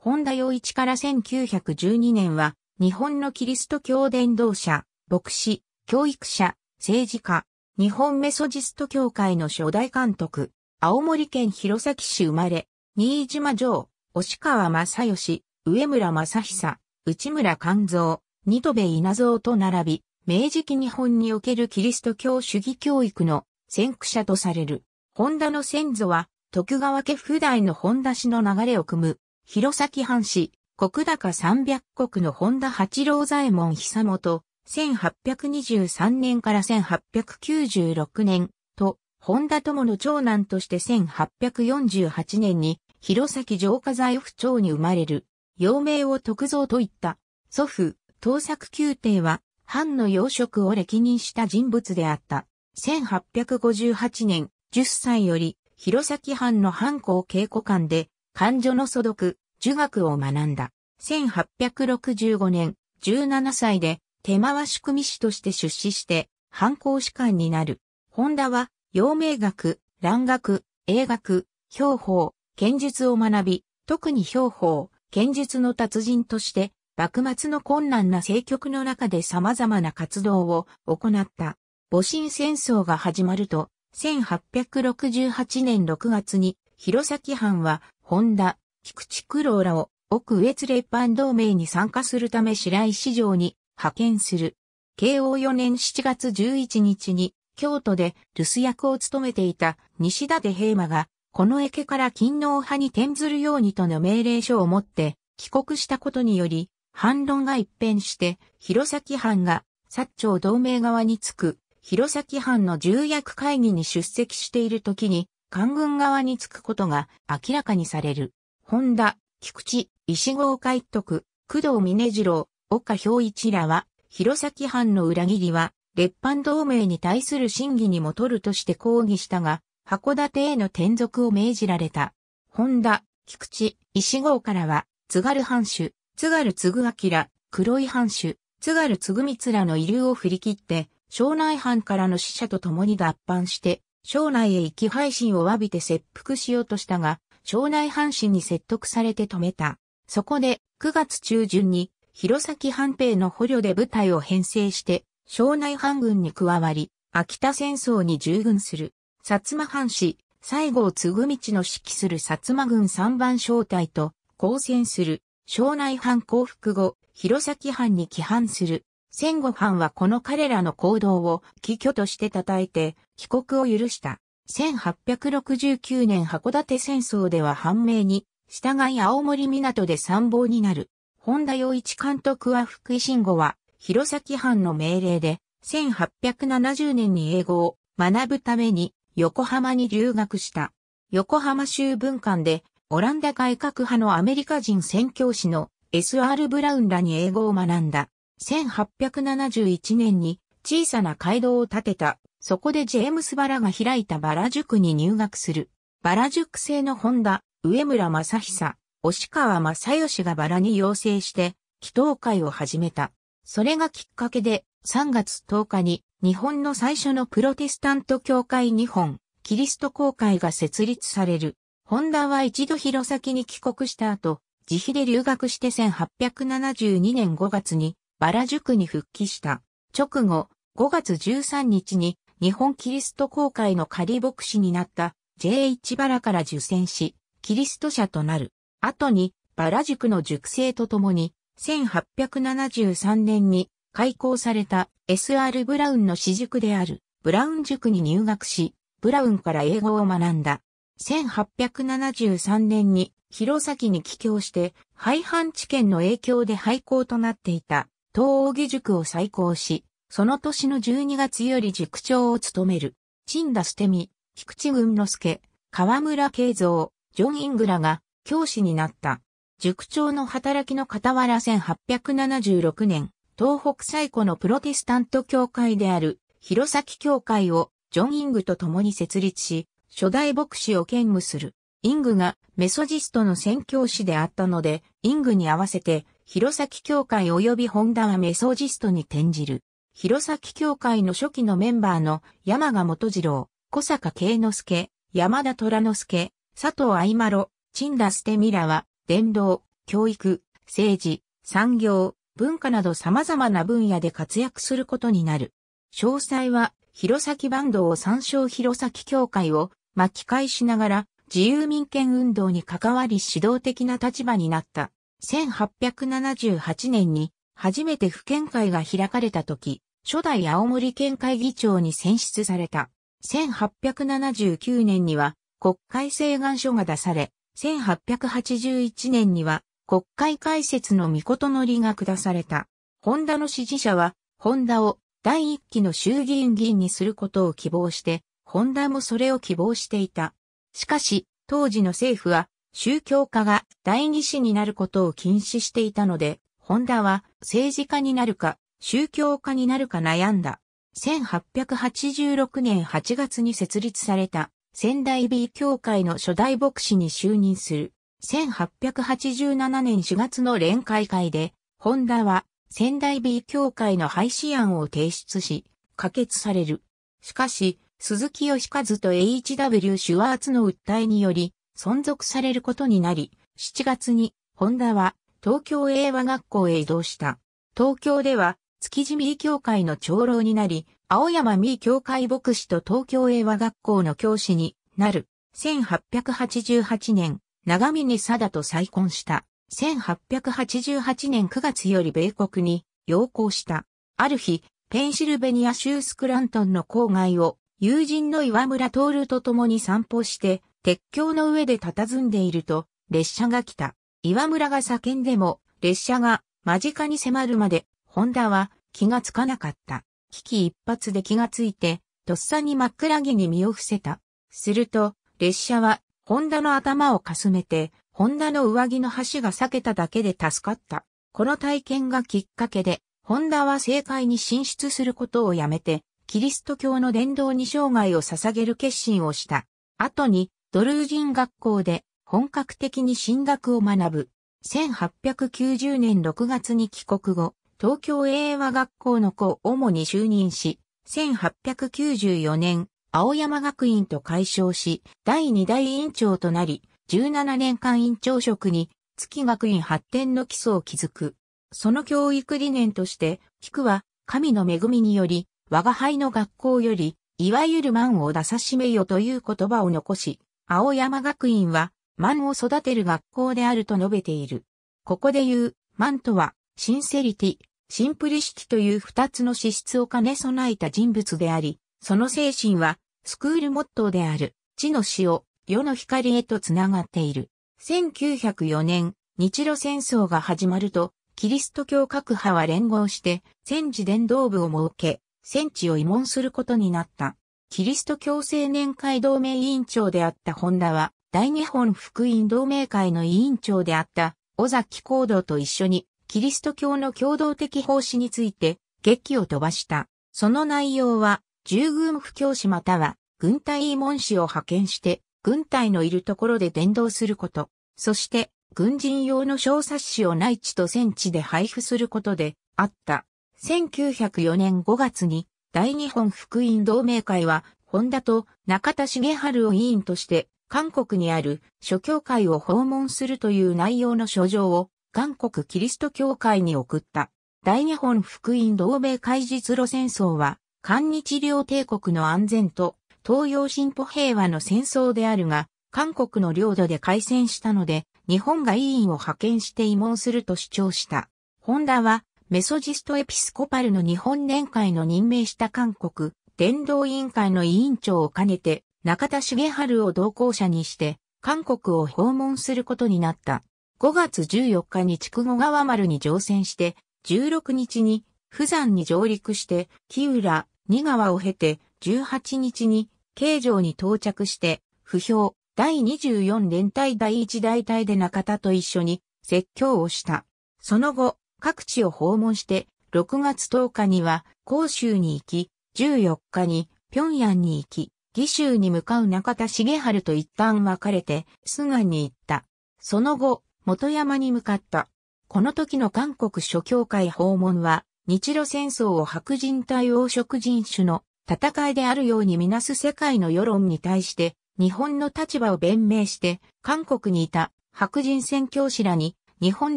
本田洋一から1912年は、日本のキリスト教伝道者、牧師、教育者、政治家、日本メソジスト教会の初代監督、青森県弘前市生まれ、新島城、押川正義、上村正久、内村勘蔵、二戸部稲造と並び、明治期日本におけるキリスト教主義教育の先駆者とされる。本田の先祖は、徳川家譜代の本田氏の流れを組む弘前藩士、国高三百国の本田八郎左衛門久本、1823年から1896年と、本田友の長男として1848年に、弘前城下財府長に生まれる、幼名を徳造といった、祖父、東作宮廷は、藩の養殖を歴任した人物であった。1858年、10歳より、弘前藩の藩校稽古官で、官女の素読、儒学を学んだ。1865年、17歳で手回し組師として出資して、反抗士官になる。本田は、陽明学、蘭学、英学、兵法、剣術を学び、特に兵法、剣術の達人として、幕末の困難な政局の中で様々な活動を行った。戊辰戦争が始まると、1868年6月に、弘前藩は、本田、菊池クローラを奥越列藩同盟に参加するため白石城に派遣する。慶応4年7月11日に京都で留守役を務めていた西舘平馬が、この池から勤皇派に転ずるようにとの命令書を持って帰国したことにより、反論が一変して、弘前藩が、薩長同盟側につく、弘前藩の重役会議に出席している時に、官軍側につくことが明らかにされる。本田、菊池、石郷海徳、工藤峰次郎、岡兵一らは、弘前藩の裏切りは、列藩同盟に対する審議にも取るとして抗議したが、函館への転属を命じられた。本田、菊池、石郷からは、津軽藩主、津軽嗣明、黒井藩主、津軽嗣光らの遺留を振り切って、庄内藩からの死者と共に脱藩して、庄内へ行き配信を詫びて切腹しようとしたが、町内藩士に説得されて止めた。そこで、9月中旬に、弘前藩兵の捕虜で部隊を編成して、庄内藩軍に加わり、秋田戦争に従軍する。薩摩藩士、西郷嗣道の指揮する薩摩軍三番小隊と交戦する。庄内藩降伏後、弘前藩に帰藩する。戦後藩はこの彼らの行動を、寄居として称えて、帰国を許した。1869年函館戦争では判明に、従い青森港で参謀になる。本田洋一監督は福井慎吾は、弘前藩の命令で、1870年に英語を学ぶために横浜に留学した。横浜州文館で、オランダ改革派のアメリカ人宣教師の S.R. ブラウンらに英語を学んだ。1871年に小さな街道を建てたそこでジェームス・バラが開いたバラ塾に入学する。バラ塾生の本田、上村正久、押川正義がバラに要請して、祈祷会を始めた。それがきっかけで、3月10日に、日本の最初のプロテスタント教会日本、キリスト公会が設立される。本田は一度弘前に帰国した後、自費で留学して1872年5月に、バラ塾に復帰した。直後、5月13日に、日本キリスト公会の仮牧師になった J1 バラから受選し、キリスト者となる。後に、バラ塾の塾生とともに、1873年に開校された SR ブラウンの私塾であるブラウン塾に入学し、ブラウンから英語を学んだ。1873年に弘前に帰郷して、廃藩置県の影響で廃校となっていた東奥義塾を再興し、その年の12月より塾長を務める、陳田捨美、菊池群之助、河村慶三、ジョン・イングラが教師になった。塾長の働きの傍ら1876年、東北最古のプロテスタント教会である、弘前教会をジョン・イングと共に設立し、初代牧師を兼務する。イングがメソジストの宣教師であったので、イングに合わせて、弘前教会及びホンダはメソジストに転じる。弘前協会の初期のメンバーの山賀元次郎、小坂慶之助、山田虎之助、佐藤愛麻呂、陳田捨美らは、伝道、教育、政治、産業、文化など様々な分野で活躍することになる。詳細は、弘前バンドを参照弘前協会を巻き返しながら、自由民権運動に関わり指導的な立場になった。1878年に初めて府県会が開かれた時、初代青森県会議長に選出された。1879年には国会請願書が出され、1881年には国会開設の御事のりが下された。ホンダの支持者は、ホンダを第一期の衆議院議員にすることを希望して、ホンダもそれを希望していた。しかし、当時の政府は、宗教家が第二子になることを禁止していたので、ホンダは政治家になるか、宗教家になるか悩んだ。1886年8月に設立された仙台 B 教会の初代牧師に就任する。1887年4月の連会会で、ホンダは仙台 B 教会の廃止案を提出し、可決される。しかし、鈴木義和と H.W. シュワーツの訴えにより、存続されることになり、7月に、ホンダは東京英和学校へ移動した。東京では、築地三井教会の長老になり、青山三教会牧師と東京英和学校の教師になる。1888年、長峰貞と再婚した。1888年9月より米国に要行した。ある日、ペンシルベニア州スクラントンの郊外を友人の岩村徹と共に散歩して、鉄橋の上で佇んでいると、列車が来た。岩村が叫んでも、列車が間近に迫るまでホンダは気がつかなかった。危機一髪で気がついて、とっさに真っ暗げに身を伏せた。すると、列車は、ホンダの頭をかすめて、ホンダの上着の端が裂けただけで助かった。この体験がきっかけで、ホンダは政界に進出することをやめて、キリスト教の伝道に生涯を捧げる決心をした。後に、ドルージン学校で、本格的に進学を学ぶ。1890年6月に帰国後、東京英和学校の子を主に就任し、1894年、青山学院と解消し、第2代院長となり、17年間院長職に、月学院発展の基礎を築く。その教育理念として、菊は、神の恵みにより、我が輩の学校より、いわゆる万を出さしめよという言葉を残し、青山学院は、万を育てる学校であると述べている。ここで言う、万とは、シンセリティ、シンプリシティという二つの資質を兼ね備えた人物であり、その精神は、スクールモットーである、地の死を、世の光へとつながっている。1904年、日露戦争が始まると、キリスト教各派は連合して、戦時伝道部を設け、戦地を慰問することになった。キリスト教青年会同盟委員長であった本田は、大日本福音同盟会の委員長であった、尾崎行動と一緒に、キリスト教の共同的奉仕について、劇を飛ばした。その内容は、従軍不教師または、軍隊慰門士を派遣して、軍隊のいるところで伝道すること。そして、軍人用の小冊子を内地と戦地で配布することで、あった。1904年5月に、大日本福音同盟会は、本田と中田茂春を委員として、韓国にある諸教会を訪問するという内容の書状を韓国キリスト教会に送った。大日本福音同盟開実路戦争は、韓日両帝国の安全と東洋進歩平和の戦争であるが、韓国の領土で開戦したので、日本が委員を派遣して慰問すると主張した。ホンダは、メソジストエピスコパルの日本年会の任命した韓国、伝道委員会の委員長を兼ねて、中田茂春を同行者にして、韓国を訪問することになった。5月14日に筑後川丸に乗船して、16日に釜山に上陸して、木浦、二川を経て、18日に、京城に到着して、不評、第24連隊第1大隊で中田と一緒に、説教をした。その後、各地を訪問して、6月10日には、甲州に行き、14日に、平壌に行き、義州に向かう中田重春と一旦別れて、菅に行った。その後、元山に向かった。この時の韓国諸教会訪問は、日露戦争を白人対王色人種の戦いであるようにみなす世界の世論に対して、日本の立場を弁明して、韓国にいた白人宣教師らに、日本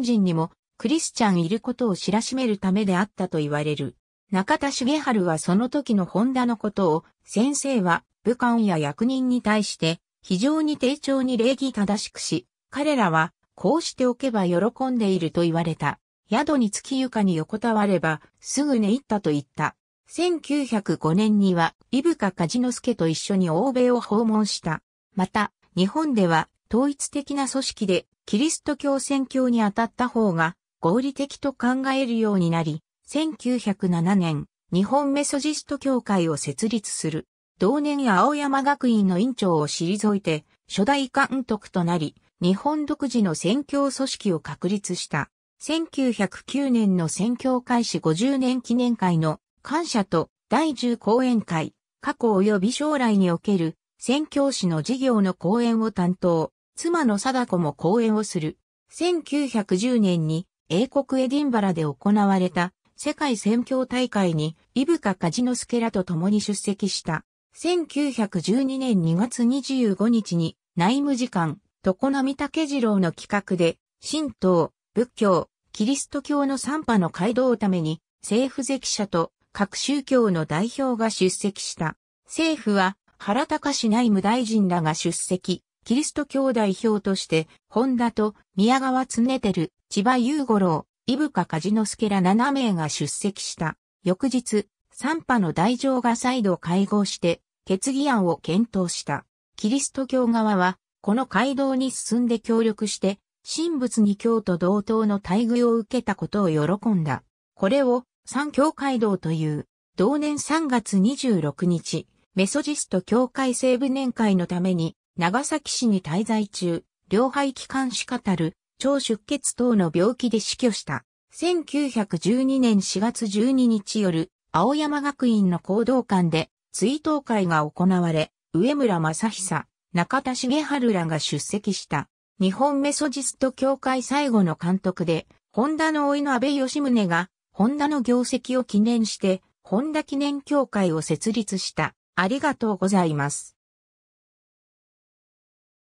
人にもクリスチャンいることを知らしめるためであったと言われる。中田重春はその時の本田のことを、先生は武漢や役人に対して、非常に丁重に礼儀正しくし、彼らはこうしておけば喜んでいると言われた。宿に月床に横たわれば、すぐ寝入ったと言った。1905年には、伊深ノスケと一緒に欧米を訪問した。また、日本では、統一的な組織で、キリスト教宣教に当たった方が、合理的と考えるようになり、1907年、日本メソジスト協会を設立する。同年青山学院の院長を退いて、初代監督となり、日本独自の宣教組織を確立した。1909年の宣教開始50年記念会の感謝と第10講演会、過去及び将来における宣教師の事業の講演を担当、妻の貞子も講演をする。1910年に英国エディンバラで行われた世界宣教大会に伊深梶之助らと共に出席した。1912年2月25日に内務次官常浪武次郎の企画で、神道、仏教、キリスト教の三派の街道をために、政府関者と各宗教の代表が出席した。政府は原市内務大臣らが出席、キリスト教代表として、本田と宮川常照、千葉雄五郎、伊深梶之助ら7名が出席した。翌日、三派の代上が再度会合して、決議案を検討した。キリスト教側は、この街道に進んで協力して、神仏に京と同等の待遇を受けたことを喜んだ。これを三教街道という、同年3月26日、メソジスト教会西部年会のために、長崎市に滞在中、両肺機関士語る、超出血等の病気で死去した。1912年4月12日夜、青山学院の行動館で、追悼会が行われ、上村正久、中田茂春らが出席した日本メソジスト協会最後の監督で、ホンダの老いの安倍義宗が、ホンダの業績を記念して、ホンダ記念協会を設立した。ありがとうございます。